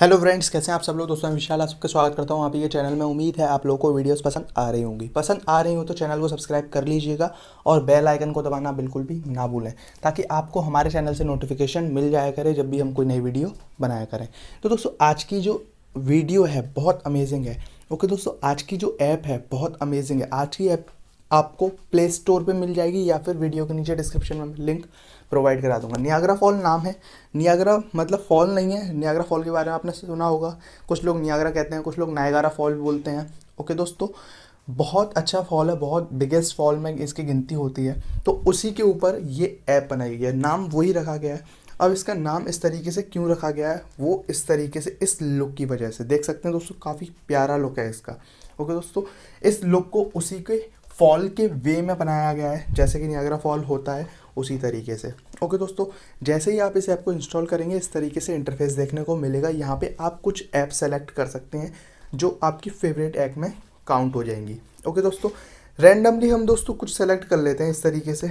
hello friends कैसे हैं आप सब लोग दोस्तों मैं विशाल आप सबका स्वागत करता हूं आप ये चैनल में उम्मीद है आप लोगों को वीडियोस पसंद आ रही होंगी पसंद आ रही हो तो चैनल को सब्सक्राइब कर लीजिएगा और बेल आइकन को दबाना बिल्कुल भी ना भूलें ताकि आपको हमारे चैनल से नोटिफिकेशन मिल जाया करें जब भी हम कोई नई वीडियो बनाया करें तो दोस्तों आज की जो वीडियो है बहुत अमेजिंग है ओके दोस्तों आज की जो ऐप है बहुत अमेजिंग है आज की ऐप आपको प्ले स्टोर पर मिल जाएगी या फिर वीडियो के नीचे डिस्क्रिप्शन में लिंक प्रोवाइड करा दूंगा नियाग्रा फॉल नाम है नियाग्रा मतलब फॉल नहीं है नियाग्रा फॉल के बारे में आपने सुना होगा कुछ लोग नियाग्रा कहते हैं कुछ लोग नायगारा फॉल बोलते हैं ओके दोस्तों बहुत अच्छा फॉल है बहुत बिगेस्ट फॉल में इसकी गिनती होती है तो उसी के ऊपर ये ऐप बनाई गई है नाम वही रखा गया है अब इसका नाम इस तरीके से क्यों रखा गया है वो इस तरीके से इस लुक की वजह से देख सकते हैं दोस्तों काफ़ी प्यारा लुक है इसका ओके दोस्तों इस लुक को उसी के फॉल के वे में बनाया गया है जैसे कि नियाग्रा फॉल होता है उसी तरीके से ओके दोस्तों जैसे ही आप इस ऐप को इंस्टॉल करेंगे इस तरीके से इंटरफेस देखने को मिलेगा यहाँ पे आप कुछ ऐप सेलेक्ट कर सकते हैं जो आपकी फेवरेट ऐप में काउंट हो जाएंगी ओके दोस्तों रैंडमली हम दोस्तों कुछ सेलेक्ट कर लेते हैं इस तरीके से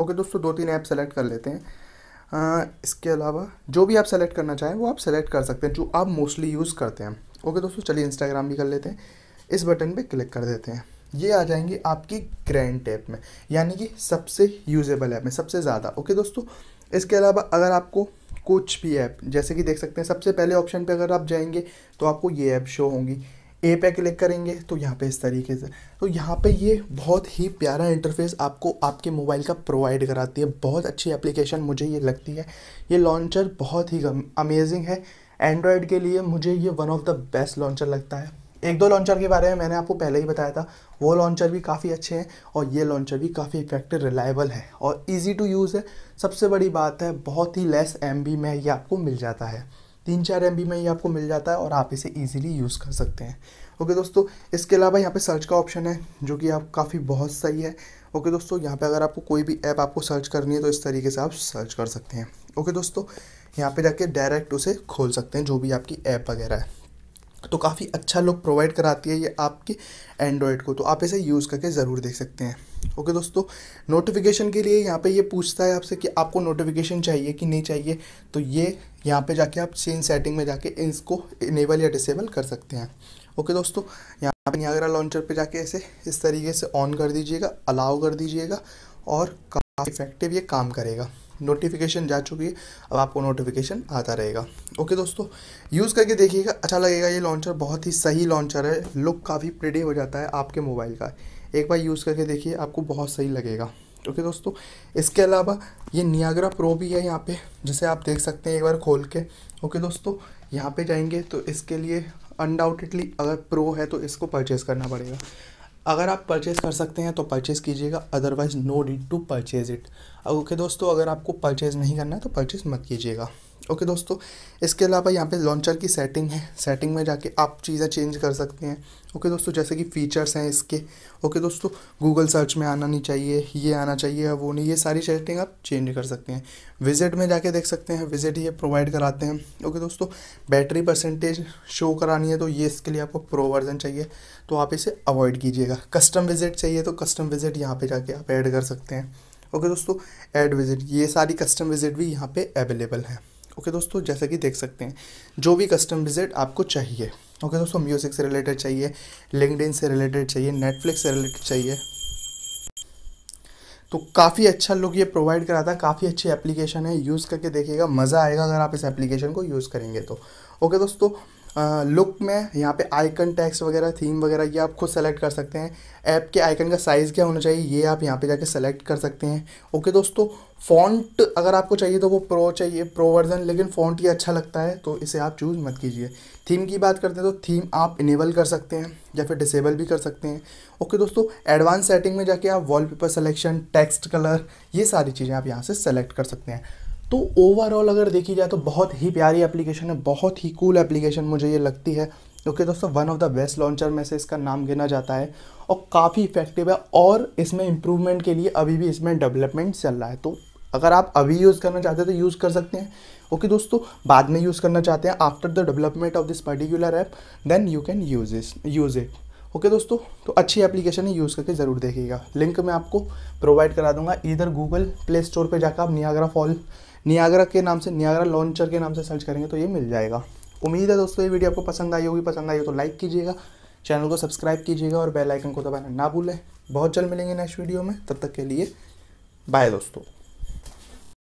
ओके दोस्तों दो तीन ऐप सेलेक्ट कर लेते हैं आ, इसके अलावा जो भी आप सेलेक्ट करना चाहें वो आप सेलेक्ट कर सकते हैं जो आप मोस्टली यूज़ करते हैं ओके दोस्तों चलिए इंस्टाग्राम भी कर लेते हैं इस बटन पे क्लिक कर देते हैं ये आ जाएंगे आपकी ग्रैंड टैप में यानी कि सबसे यूजेबल ऐप में सबसे ज़्यादा ओके दोस्तों इसके अलावा अगर आपको कुछ भी ऐप जैसे कि देख सकते हैं सबसे पहले ऑप्शन पे अगर आप जाएंगे तो आपको ये ऐप शो होंगी ए पे क्लिक करेंगे तो यहाँ पे इस तरीके से तो यहाँ पे ये बहुत ही प्यारा इंटरफेस आपको आपके मोबाइल का प्रोवाइड कराती है बहुत अच्छी एप्लीकेशन मुझे ये लगती है ये लॉन्चर बहुत ही अमेजिंग है एंड्रॉयड के लिए मुझे ये one of the best launcher लगता है एक दो लॉन्चर के बारे में मैंने आपको पहले ही बताया था वो लॉन्चर भी काफ़ी अच्छे हैं और ये लॉन्चर भी काफ़ी इफेक्टिव रिलायबल है और ईजी टू यूज़ है सबसे बड़ी बात है बहुत ही लेस एम में ये आपको मिल जाता है तीन चार एम में ये आपको मिल जाता है और आप इसे ईजिली यूज़ कर सकते हैं ओके दोस्तों इसके अलावा यहाँ पे सर्च का ऑप्शन है जो कि आप काफ़ी बहुत सही है ओके दोस्तों यहाँ पे अगर आपको कोई भी ऐप आपको सर्च करनी है तो इस तरीके से आप सर्च कर सकते हैं ओके दोस्तों यहाँ पे जाके डायरेक्ट उसे खोल सकते हैं जो भी आपकी ऐप वगैरह है तो काफ़ी अच्छा लुक प्रोवाइड कराती है ये आपके एंड्रॉयड को तो आप इसे यूज़ करके ज़रूर देख सकते हैं ओके दोस्तों नोटिफिकेशन के लिए यहाँ पे ये पूछता है आपसे कि आपको नोटिफिकेशन चाहिए कि नहीं चाहिए तो ये यहाँ पे जाके आप चेंज सेटिंग में जाके इसको इनेबल या डिसेबल कर सकते हैं ओके दोस्तों यहाँ पर नियागरा लॉन्चर पर जाके इसे इस तरीके से ऑन कर दीजिएगा अलाउ कर दीजिएगा और काफ़ी इफेक्टिव ये काम करेगा नोटिफिकेशन जा चुकी है अब आपको नोटिफिकेशन आता रहेगा ओके दोस्तों यूज़ करके देखिएगा अच्छा लगेगा ये लॉन्चर बहुत ही सही लॉन्चर है लुक काफ़ी प्रिडी हो जाता है आपके मोबाइल का एक बार यूज़ करके देखिए आपको बहुत सही लगेगा ओके दोस्तों इसके अलावा ये नियाग्रा प्रो भी है यहाँ पे जिसे आप देख सकते हैं एक बार खोल के ओके दोस्तों यहाँ पे जाएंगे तो इसके लिए अनडाउटेडली अगर प्रो है तो इसको परचेज़ करना पड़ेगा अगर आप परचेज़ कर सकते हैं तो परचेज़ कीजिएगा otherwise no need to purchase it okay दोस्तों अगर आपको परचेज़ नहीं करना है तो परचेज़ मत कीजिएगा ओके दोस्तों इसके अलावा यहाँ पे लॉन्चर की सेटिंग है सेटिंग में जाके आप चीज़ें चेंज कर सकते हैं ओके दोस्तों जैसे कि फ़ीचर्स हैं इसके ओके दोस्तों गूगल सर्च में आना नहीं चाहिए ये आना चाहिए वो नहीं ये सारी सेटिंग आप चेंज कर सकते हैं विजिट में जाके देख सकते हैं विजिट ये प्रोवाइड कराते हैं ओके दोस्तों बैटरी परसेंटेज शो करानी है तो ये इसके लिए आपको प्रो वर्जन चाहिए तो आप इसे अवॉइड कीजिएगा कस्टम विजिट चाहिए तो कस्टम विजिट यहाँ पर जाके आप ऐड कर सकते हैं ओके दोस्तों एड विजिट ये सारी कस्टम विजिट भी यहाँ पर अवेलेबल हैं ओके दोस्तों जैसा कि देख सकते हैं जो भी कस्टम विजिट आपको चाहिए ओके दोस्तों म्यूज़िक से रिलेटेड चाहिए लिंकड से रिलेटेड चाहिए नेटफ्लिक्स से रिलेटेड चाहिए तो काफ़ी अच्छा लोग ये प्रोवाइड कराता है काफ़ी अच्छी एप्लीकेशन है यूज़ करके देखिएगा मज़ा आएगा अगर आप इस एप्लीकेशन को यूज़ करेंगे तो ओके दोस्तों लुक में यहाँ पे आइकन टैक्स वगैरह थीम वगैरह ये आप खुद सेलेक्ट कर सकते हैं ऐप के आइकन का साइज़ क्या होना चाहिए ये आप यहाँ पे जाके सेलेक्ट कर सकते हैं ओके दोस्तों फॉन्ट अगर आपको चाहिए तो वो प्रो चाहिए प्रो वर्जन लेकिन फॉन्ट ये अच्छा लगता है तो इसे आप चूज़ मत कीजिए थीम की बात करते हैं तो थीम आप इनेबल कर सकते हैं या फिर डिसेबल भी कर सकते हैं ओके दोस्तों एडवांस सेटिंग में जाके आप वॉलपेपर सिलेक्शन टेक्स्ट कलर ये सारी चीज़ें आप यहाँ से सेलेक्ट कर सकते हैं तो ओवरऑल अगर देखी जाए तो बहुत ही प्यारी एप्लीकेशन है बहुत ही कूल एप्लीकेशन मुझे ये लगती है क्योंकि okay, दोस्तों one of the best launcher में से इसका नाम गिना जाता है और काफ़ी इफेक्टिव है और इसमें इम्प्रूवमेंट के लिए अभी भी इसमें डेवलपमेंट चल रहा है तो अगर आप अभी यूज़ करना चाहते हैं तो यूज़ कर सकते हैं ओके okay, दोस्तों बाद में यूज़ करना चाहते हैं after the development of this particular app then you can use इस यूज़ इट ओके दोस्तों तो अच्छी एप्लीकेशन है यूज़ करके ज़रूर देखिएगा लिंक मैं आपको प्रोवाइड करा दूंगा इधर गूगल प्ले स्टोर पर जाकर आप नियाग्रा फॉल नियाग्रा के नाम से नियाग्रा लॉन्चर के नाम से सर्च करेंगे तो ये मिल जाएगा उम्मीद है दोस्तों ये वीडियो आपको पसंद आई होगी पसंद आई हो तो लाइक कीजिएगा चैनल को सब्सक्राइब कीजिएगा और बेल आइकन को दबाना ना भूलें बहुत जल्द मिलेंगे नेक्स्ट वीडियो में तब तक के लिए बाय दोस्तों